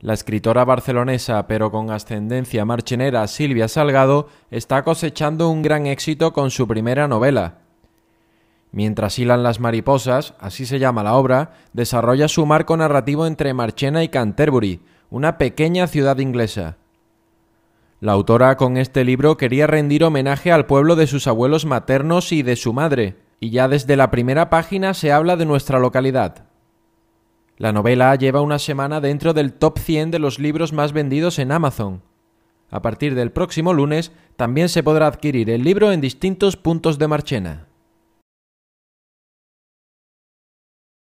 La escritora barcelonesa, pero con ascendencia marchenera, Silvia Salgado, está cosechando un gran éxito con su primera novela. Mientras hilan las mariposas, así se llama la obra, desarrolla su marco narrativo entre Marchena y Canterbury, una pequeña ciudad inglesa. La autora con este libro quería rendir homenaje al pueblo de sus abuelos maternos y de su madre, y ya desde la primera página se habla de nuestra localidad. La novela lleva una semana dentro del top 100 de los libros más vendidos en Amazon. A partir del próximo lunes también se podrá adquirir el libro en distintos puntos de Marchena.